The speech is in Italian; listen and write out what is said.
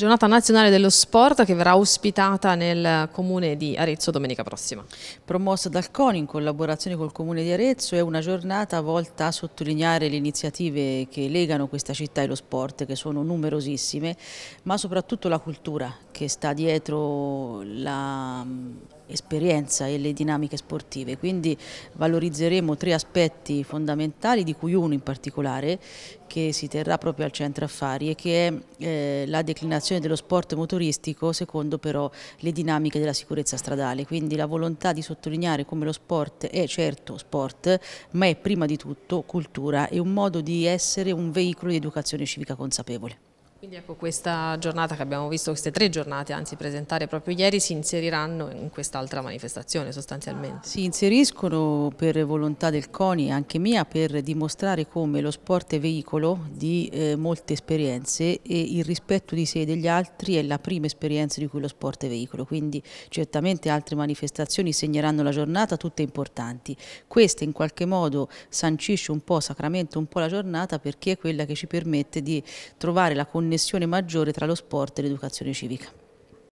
giornata nazionale dello sport che verrà ospitata nel comune di Arezzo domenica prossima. Promossa dal CONI in collaborazione col comune di Arezzo è una giornata volta a sottolineare le iniziative che legano questa città e lo sport che sono numerosissime ma soprattutto la cultura che sta dietro la esperienza e le dinamiche sportive, quindi valorizzeremo tre aspetti fondamentali di cui uno in particolare che si terrà proprio al centro affari e che è eh, la declinazione dello sport motoristico secondo però le dinamiche della sicurezza stradale, quindi la volontà di sottolineare come lo sport è certo sport ma è prima di tutto cultura e un modo di essere un veicolo di educazione civica consapevole. Quindi ecco questa giornata che abbiamo visto, queste tre giornate anzi presentare proprio ieri, si inseriranno in quest'altra manifestazione sostanzialmente? Si inseriscono per volontà del CONI e anche mia per dimostrare come lo sport è veicolo di eh, molte esperienze e il rispetto di sé e degli altri è la prima esperienza di cui lo sport è veicolo, quindi certamente altre manifestazioni segneranno la giornata, tutte importanti. Questa in qualche modo sancisce un po', sacramenta un po' la giornata perché è quella che ci permette di trovare la connessione connessione maggiore tra lo sport e l'educazione civica.